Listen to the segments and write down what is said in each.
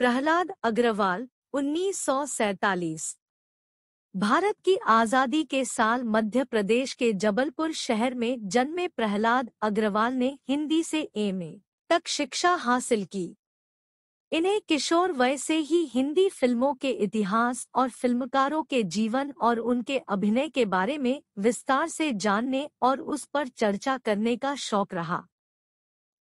प्रहलाद अग्रवाल उन्नीस भारत की आज़ादी के साल मध्य प्रदेश के जबलपुर शहर में जन्मे प्रहलाद अग्रवाल ने हिंदी से एम तक शिक्षा हासिल की इन्हें किशोर वय से ही हिंदी फिल्मों के इतिहास और फिल्मकारों के जीवन और उनके अभिनय के बारे में विस्तार से जानने और उस पर चर्चा करने का शौक रहा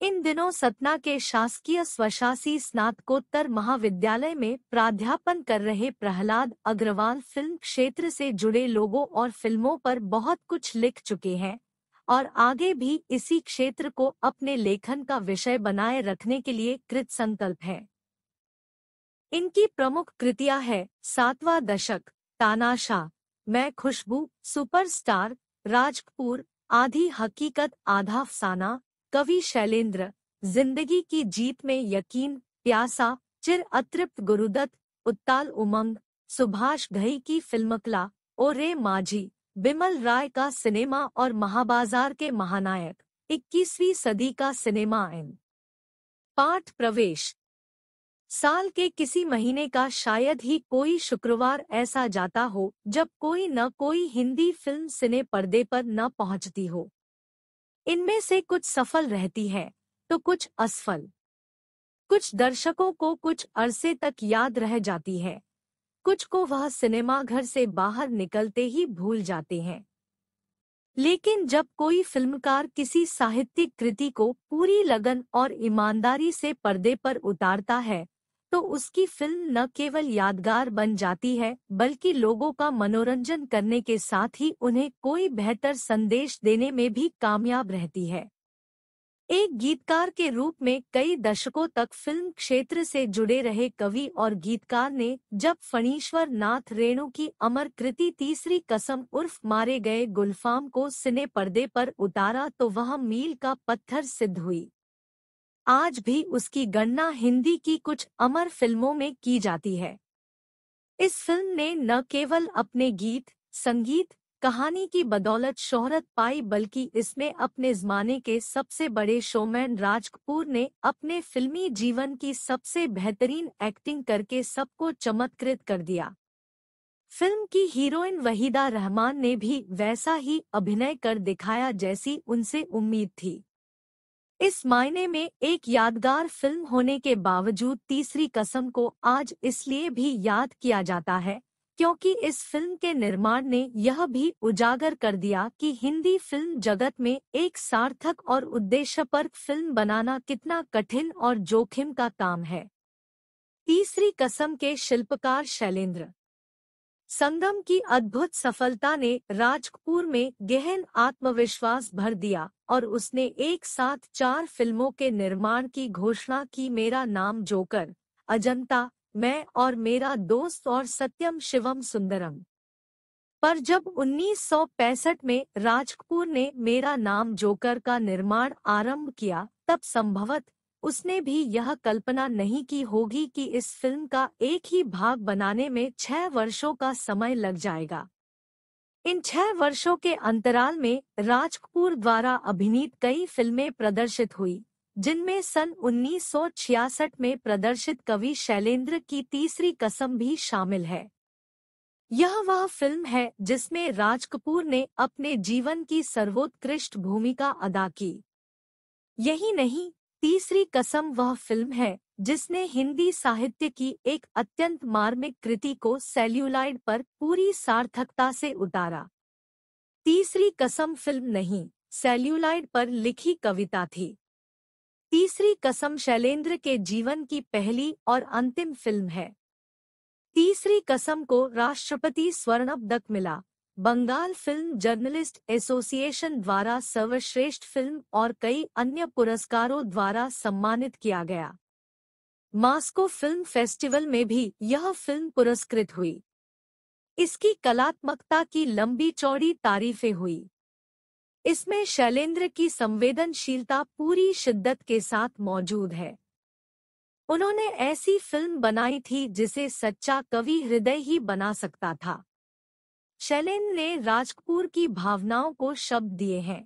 इन दिनों सतना के शासकीय स्वशासी स्नातकोत्तर महाविद्यालय में प्राध्यापन कर रहे प्रहलाद अग्रवाल फिल्म क्षेत्र से जुड़े लोगों और फिल्मों पर बहुत कुछ लिख चुके हैं और आगे भी इसी क्षेत्र को अपने लेखन का विषय बनाए रखने के लिए कृत संकल्प है इनकी प्रमुख कृतियां है सातवां दशक तानाशाह मैं खुशबू सुपरस्टार राज आधी हकीकत आधा फसाना कवि शैलेंद्र जिंदगी की जीत में यकीन प्यासा चिर अतृप्त गुरुदत्त उत्ताल उमंग सुभाष घई की फिल्मकला और रे माझी बिमल राय का सिनेमा और महाबाजार के महानायक 21वीं सदी का सिनेमा एन पाठ प्रवेश साल के किसी महीने का शायद ही कोई शुक्रवार ऐसा जाता हो जब कोई न कोई हिंदी फिल्म सिने पर्दे पर न पहुंचती हो इनमें से कुछ सफल रहती है तो कुछ असफल कुछ दर्शकों को कुछ अरसे तक याद रह जाती है कुछ को वह सिनेमा घर से बाहर निकलते ही भूल जाते हैं लेकिन जब कोई फिल्मकार किसी साहित्यिक कृति को पूरी लगन और ईमानदारी से पर्दे पर उतारता है तो उसकी फिल्म न केवल यादगार बन जाती है बल्कि लोगों का मनोरंजन करने के साथ ही उन्हें कोई बेहतर संदेश देने में भी कामयाब रहती है एक गीतकार के रूप में कई दशकों तक फिल्म क्षेत्र से जुड़े रहे कवि और गीतकार ने जब फणीश्वर नाथ रेणु की अमर कृति तीसरी कसम उर्फ मारे गए गुलफाम को सिने पर्दे पर उतारा तो वह मील का पत्थर सिद्ध हुई आज भी उसकी गणना हिंदी की कुछ अमर फिल्मों में की जाती है इस फिल्म ने न केवल अपने गीत संगीत कहानी की बदौलत शोहरत पाई बल्कि इसमें अपने जमाने के सबसे बड़े शोमैन राज कपूर ने अपने फिल्मी जीवन की सबसे बेहतरीन एक्टिंग करके सबको चमत्कृत कर दिया फिल्म की हीरोइन वहीदा रहमान ने भी वैसा ही अभिनय कर दिखाया जैसी उनसे उम्मीद थी इस मायने में एक यादगार फिल्म होने के बावजूद तीसरी कसम को आज इसलिए भी याद किया जाता है क्योंकि इस फिल्म के निर्माण ने यह भी उजागर कर दिया कि हिंदी फिल्म जगत में एक सार्थक और उद्देश्यपर फिल्म बनाना कितना कठिन और जोखिम का काम है तीसरी कसम के शिल्पकार शैलेंद्र संगम की अद्भुत सफलता ने राजकपूर में गहन आत्मविश्वास भर दिया और उसने एक साथ चार फिल्मों के निर्माण की घोषणा की मेरा नाम जोकर अजंता मैं और मेरा दोस्त और सत्यम शिवम सुंदरम पर जब 1965 में राजपुर ने मेरा नाम जोकर का निर्माण आरंभ किया तब संभवत उसने भी यह कल्पना नहीं की होगी कि इस फिल्म का एक ही भाग बनाने में छह वर्षों का समय लग जाएगा इन छह वर्षों के अंतराल में राज कपूर द्वारा अभिनीत कई फिल्में प्रदर्शित हुई जिनमें सन 1966 में प्रदर्शित कवि शैलेंद्र की तीसरी कसम भी शामिल है यह वह फिल्म है जिसमें राज कपूर ने अपने जीवन की सर्वोत्कृष्ट भूमिका अदा की यही नहीं तीसरी कसम वह फिल्म है जिसने हिंदी साहित्य की एक अत्यंत मार्मिक कृति को सेल्यूलाइड पर पूरी सार्थकता से उतारा तीसरी कसम फिल्म नहीं सेल्यूलाइड पर लिखी कविता थी तीसरी कसम शैलेंद्र के जीवन की पहली और अंतिम फिल्म है तीसरी कसम को राष्ट्रपति स्वर्ण पदक मिला बंगाल फिल्म जर्नलिस्ट एसोसिएशन द्वारा सर्वश्रेष्ठ फिल्म और कई अन्य पुरस्कारों द्वारा सम्मानित किया गया मास्को फिल्म फेस्टिवल में भी यह फिल्म पुरस्कृत हुई इसकी कलात्मकता की लंबी चौड़ी तारीफें हुई इसमें शैलेंद्र की संवेदनशीलता पूरी शिद्दत के साथ मौजूद है उन्होंने ऐसी फिल्म बनाई थी जिसे सच्चा कवि हृदय ही बना सकता था शैलेन ने राज कपूर की भावनाओं को शब्द दिए हैं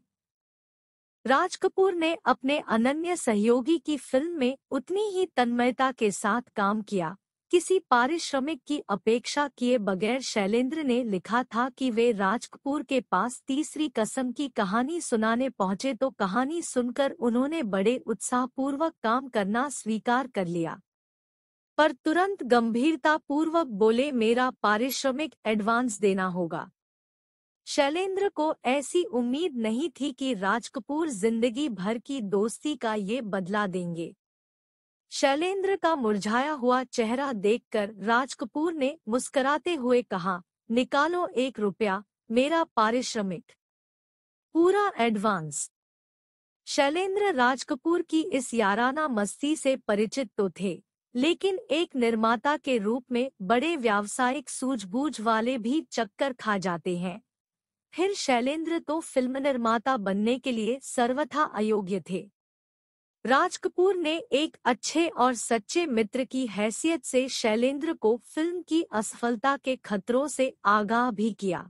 राज कपूर ने अपने अनन्य सहयोगी की फिल्म में उतनी ही तन्मयता के साथ काम किया किसी पारिश्रमिक की अपेक्षा किए बगैर शैलेंद्र ने लिखा था कि वे राज कपूर के पास तीसरी कसम की कहानी सुनाने पहुंचे तो कहानी सुनकर उन्होंने बड़े उत्साहपूर्वक काम करना स्वीकार कर लिया पर तुरंत गंभीरता पूर्वक बोले मेरा पारिश्रमिक एडवांस देना होगा शैलेंद्र को ऐसी उम्मीद नहीं थी कि राजकपूर जिंदगी भर की दोस्ती का ये बदला देंगे शैलेंद्र का मुरझाया हुआ चेहरा देखकर राजकपूर ने मुस्कराते हुए कहा निकालो एक रुपया मेरा पारिश्रमिक पूरा एडवांस शैलेंद्र राज कपूर की इस याराना मस्ती से परिचित तो थे लेकिन एक निर्माता के रूप में बड़े व्यावसायिक सूझबूझ वाले भी चक्कर खा जाते हैं फिर शैलेंद्र तो फिल्म निर्माता बनने के लिए सर्वथा अयोग्य थे राज कपूर ने एक अच्छे और सच्चे मित्र की हैसियत से शैलेंद्र को फिल्म की असफलता के खतरों से आगाह भी किया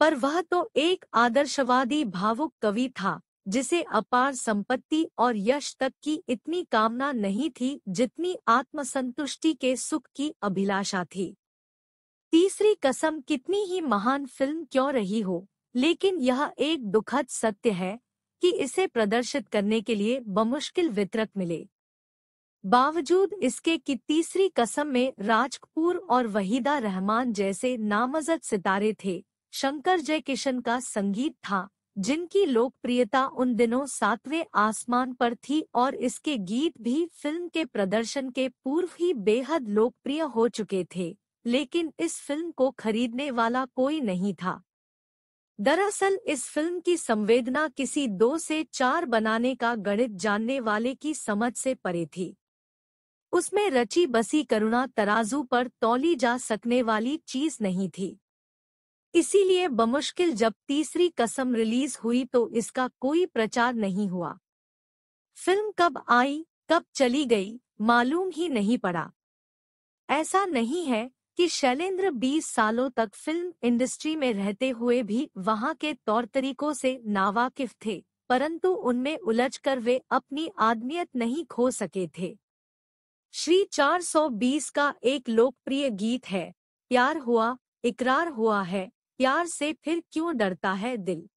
पर वह तो एक आदर्शवादी भावुक कवि था जिसे अपार संपत्ति और यश तक की इतनी कामना नहीं थी जितनी आत्मसंतुष्टि के सुख की अभिलाषा थी तीसरी कसम कितनी ही महान फिल्म क्यों रही हो लेकिन यह एक दुखद सत्य है कि इसे प्रदर्शित करने के लिए बमुश्किल वितरक मिले बावजूद इसके कि तीसरी कसम में राज कपूर और वहीदा रहमान जैसे नामजद सितारे थे शंकर जय किशन का संगीत था जिनकी लोकप्रियता उन दिनों सातवें आसमान पर थी और इसके गीत भी फिल्म के प्रदर्शन के पूर्व ही बेहद लोकप्रिय हो चुके थे लेकिन इस फिल्म को खरीदने वाला कोई नहीं था दरअसल इस फिल्म की संवेदना किसी दो से चार बनाने का गणित जानने वाले की समझ से परे थी उसमें रची बसी करुणा तराजू पर तौली जा सकने वाली चीज नहीं थी इसीलिए बमुश्किल जब तीसरी कसम रिलीज हुई तो इसका कोई प्रचार नहीं हुआ फिल्म कब आई कब चली गई मालूम ही नहीं पड़ा ऐसा नहीं है कि शैलेंद्र 20 सालों तक फिल्म इंडस्ट्री में रहते हुए भी वहां के तौर तरीकों से नावाकिफ थे परंतु उनमें उलझकर वे अपनी आदमियत नहीं खो सके थे श्री 420 का एक लोकप्रिय गीत है प्यार हुआ इकरार हुआ है प्यार से फिर क्यों डरता है दिल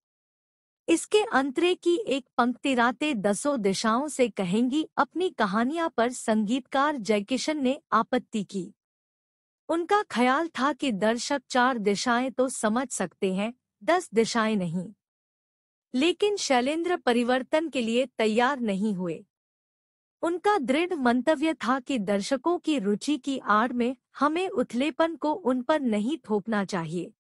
इसके अंतरे की एक पंक्ति रातें दसों दिशाओं से कहेंगी अपनी कहानियां पर संगीतकार जयकिशन ने आपत्ति की उनका ख्याल था कि दर्शक चार दिशाएं तो समझ सकते हैं दस दिशाएं नहीं लेकिन शैलेंद्र परिवर्तन के लिए तैयार नहीं हुए उनका दृढ़ मंतव्य था कि दर्शकों की रुचि की आड़ में हमें उथलेपन को उन पर नहीं थोपना चाहिए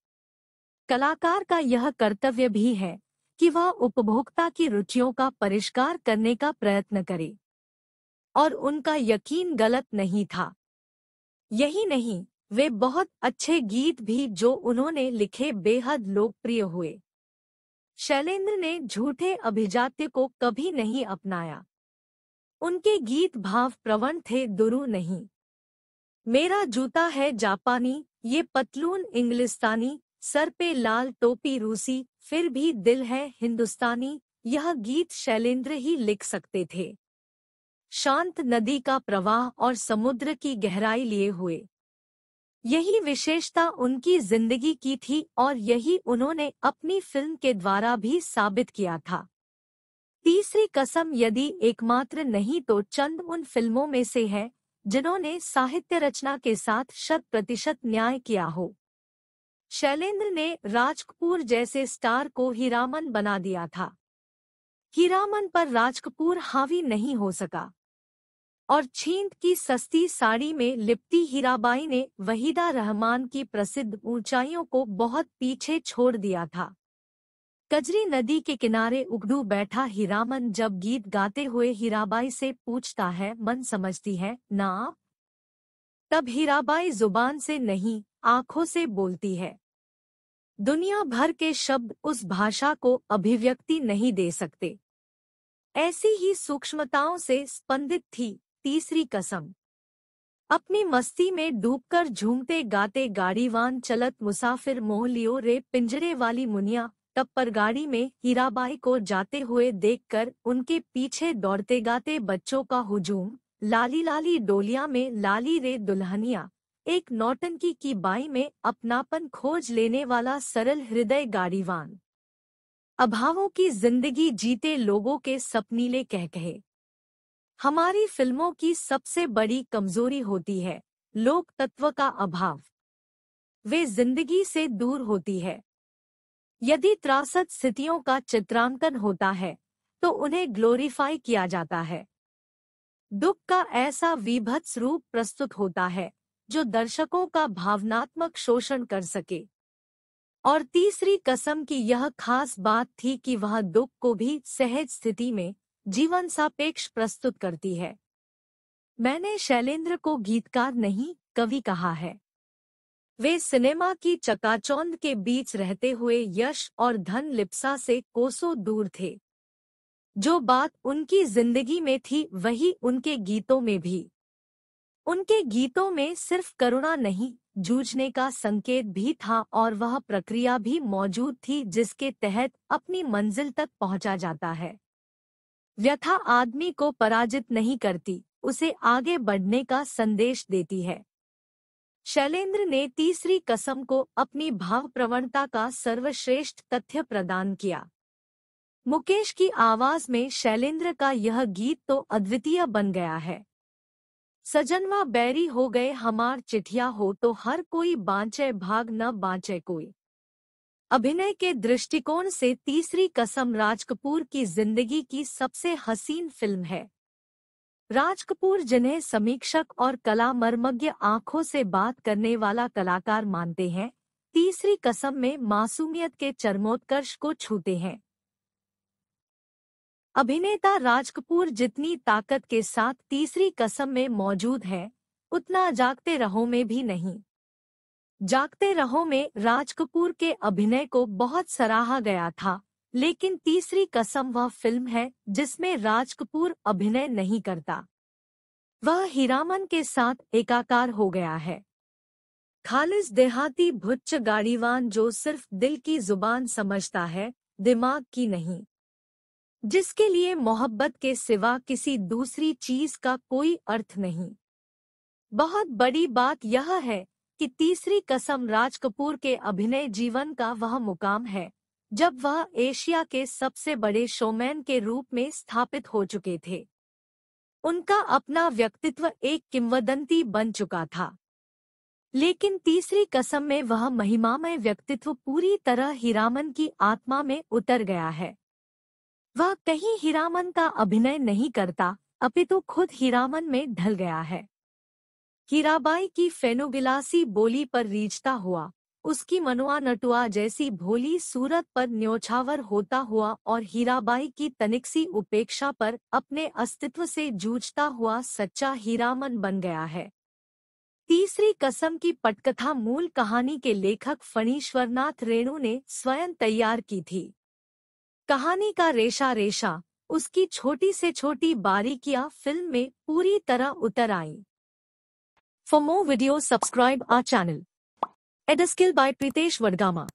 कलाकार का यह कर्तव्य भी है कि वह उपभोक्ता की रुचियों का परिष्कार करने का प्रयत्न करे और उनका यकीन गलत नहीं था यही नहीं वे बहुत अच्छे गीत भी जो उन्होंने लिखे बेहद लोकप्रिय हुए शैलेंद्र ने झूठे अभिजात्य को कभी नहीं अपनाया उनके गीत भाव प्रवण थे दुरु नहीं मेरा जूता है जापानी ये पतलून इंग्लिस्तानी सर पे लाल टोपी रूसी फिर भी दिल है हिंदुस्तानी यह गीत शैलेंद्र ही लिख सकते थे शांत नदी का प्रवाह और समुद्र की गहराई लिए हुए यही विशेषता उनकी जिंदगी की थी और यही उन्होंने अपनी फिल्म के द्वारा भी साबित किया था तीसरी कसम यदि एकमात्र नहीं तो चंद उन फिल्मों में से है जिन्होंने साहित्य रचना के साथ शत प्रतिशत न्याय किया हो शैलेंद्र ने राज कपूर जैसे स्टार को हीरामन बना दिया था हीरामन पर राज कपूर हावी नहीं हो सका और छींद की सस्ती साड़ी में लिपटी हीराबाई ने वहीदा रहमान की प्रसिद्ध ऊंचाइयों को बहुत पीछे छोड़ दिया था कजरी नदी के किनारे उगडू बैठा हीरामन जब गीत गाते हुए हीराबाई से पूछता है मन समझती है ना तब हीराबाई जुबान से नहीं आंखों से बोलती है दुनिया भर के शब्द उस भाषा को अभिव्यक्ति नहीं दे सकते ऐसी ही सूक्ष्मताओं से स्पंदित थी तीसरी कसम अपनी मस्ती में डूबकर झूमते गाते गाड़ीवान चलत मुसाफिर मोहलियो रे पिंजरे वाली मुनिया टप्पर गाड़ी में हीराबाई को जाते हुए देखकर उनके पीछे दौड़ते गाते बच्चों का हुजूम लाली लाली डोलिया में लाली रे दुल्हनिया एक नौटंकी की बाई में अपनापन खोज लेने वाला सरल हृदय गाड़ीवान अभावों की जिंदगी जीते लोगों के सपनीले कह कहे हमारी फिल्मों की सबसे बड़ी कमजोरी होती है लोक तत्व का अभाव वे जिंदगी से दूर होती है यदि त्रासद स्थितियों का चित्रांकन होता है तो उन्हें ग्लोरीफाई किया जाता है दुख का ऐसा विभत्स रूप प्रस्तुत होता है जो दर्शकों का भावनात्मक शोषण कर सके और तीसरी कसम की यह खास बात थी कि वह दुख को भी सहज स्थिति में जीवन सापेक्ष प्रस्तुत करती है मैंने शैलेंद्र को गीतकार नहीं कवि कहा है वे सिनेमा की चकाचौंध के बीच रहते हुए यश और धन लिप्सा से कोसों दूर थे जो बात उनकी जिंदगी में थी वही उनके गीतों में भी उनके गीतों में सिर्फ करुणा नहीं जूझने का संकेत भी था और वह प्रक्रिया भी मौजूद थी जिसके तहत अपनी मंजिल तक पहुंचा जाता है व्यथा आदमी को पराजित नहीं करती उसे आगे बढ़ने का संदेश देती है शैलेंद्र ने तीसरी कसम को अपनी भाव प्रवणता का सर्वश्रेष्ठ तथ्य प्रदान किया मुकेश की आवाज में शैलेंद्र का यह गीत तो अद्वितीय बन गया है सजनवा बैरी हो गए हमार चिठिया हो तो हर कोई बांचे भाग न बांचे कोई अभिनय के दृष्टिकोण से तीसरी कसम राज कपूर की जिंदगी की सबसे हसीन फिल्म है राज कपूर जिन्हें समीक्षक और कला मर्मज्ञ आंखों से बात करने वाला कलाकार मानते हैं तीसरी कसम में मासूमियत के चरमोत्कर्ष को छूते हैं अभिनेता राज कपूर जितनी ताकत के साथ तीसरी कसम में मौजूद है उतना जागते रहो में भी नहीं जागते रहो में राज कपूर के अभिनय को बहुत सराहा गया था लेकिन तीसरी कसम वह फिल्म है जिसमें राज कपूर अभिनय नहीं करता वह हीरामन के साथ एकाकार हो गया है खालिज देहाती भुच्च गाड़ीवान जो सिर्फ दिल की जुबान समझता है दिमाग की नहीं जिसके लिए मोहब्बत के सिवा किसी दूसरी चीज का कोई अर्थ नहीं बहुत बड़ी बात यह है कि तीसरी कसम राज कपूर के अभिनय जीवन का वह मुकाम है जब वह एशिया के सबसे बड़े शोमैन के रूप में स्थापित हो चुके थे उनका अपना व्यक्तित्व एक किंवदंती बन चुका था लेकिन तीसरी कसम में वह महिमामय व्यक्तित्व पूरी तरह हीरामन की आत्मा में उतर गया है वह कहीं हीरामन का अभिनय नहीं करता अपितु तो खुद हीरामन में ढल गया है हीराबाई की फेनुगिलासी बोली पर रीझता हुआ उसकी मनुआ नटुआ जैसी भोली सूरत पर न्योछावर होता हुआ और हीराबाई की तनिकसी उपेक्षा पर अपने अस्तित्व से जूझता हुआ सच्चा हीरामन बन गया है तीसरी कसम की पटकथा मूल कहानी के लेखक फणीश्वरनाथ रेणु ने स्वयं तैयार की थी कहानी का रेशा रेशा उसकी छोटी से छोटी बारीकियां फिल्म में पूरी तरह उतर आई for more video subscribe our channel Edskill by Pritesh वडगामा